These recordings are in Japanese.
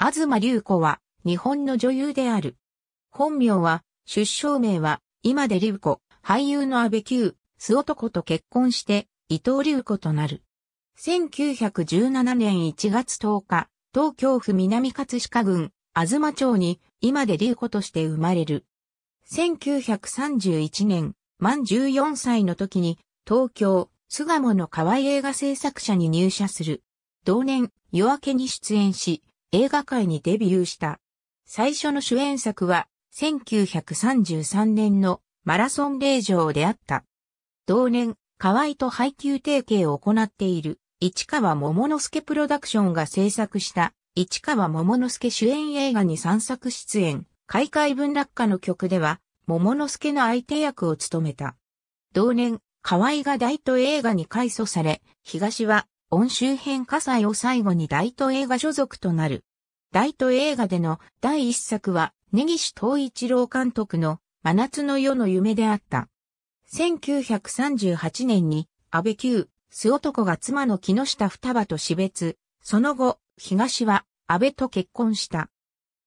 東隆子は、日本の女優である。本名は、出生名は、今で隆子、俳優の安部久、須男と結婚して、伊藤隆子となる。1917年1月10日、東京府南葛飾郡、東町に、今で隆子として生まれる。1931年、満14歳の時に、東京、巣鴨の河合映画制作者に入社する。同年、夜明けに出演し、映画界にデビューした。最初の主演作は、1933年のマラソン令場であった。同年、河合と配給提携を行っている、市川桃之助プロダクションが制作した、市川桃之助主演映画に3作出演、開会文楽家の曲では、桃之助の相手役を務めた。同年、河合が大都映画に改祖され、東は温州編火災を最後に大都映画所属となる。大都映画での第一作は、根岸東一郎監督の真夏の夜の夢であった。1938年に、安倍久、巣男が妻の木下双葉と死別、その後、東は安倍と結婚した。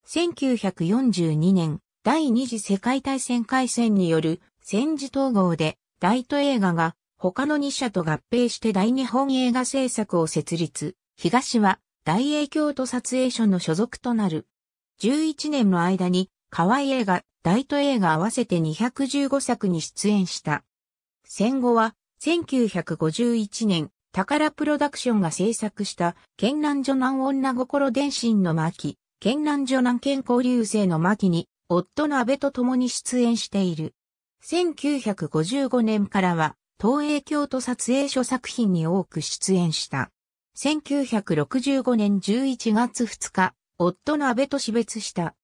1942年、第二次世界大戦開戦による戦時統合で、大都映画が他の2社と合併して大日本映画制作を設立、東は大英京都撮影所の所属となる。11年の間に、河合映画、大都映画合わせて215作に出演した。戦後は、1951年、宝プロダクションが制作した、県南女南女心伝心の巻、県南女南健康流星の巻に、夫の安倍と共に出演している。1955年からは、東映京都撮影所作品に多く出演した。1965年11月2日、夫の安倍と死別した。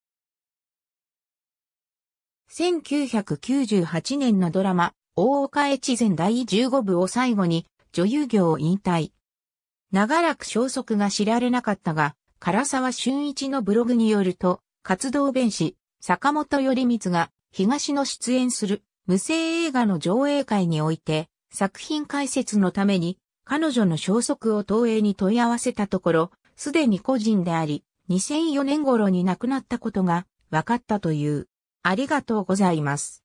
1998年のドラマ、大岡越前第15部を最後に女優業を引退。長らく消息が知られなかったが、唐沢俊一のブログによると、活動弁士、坂本頼光が東の出演する無声映画の上映会において、作品解説のために、彼女の消息を東映に問い合わせたところ、すでに個人であり、2004年頃に亡くなったことが分かったという。ありがとうございます。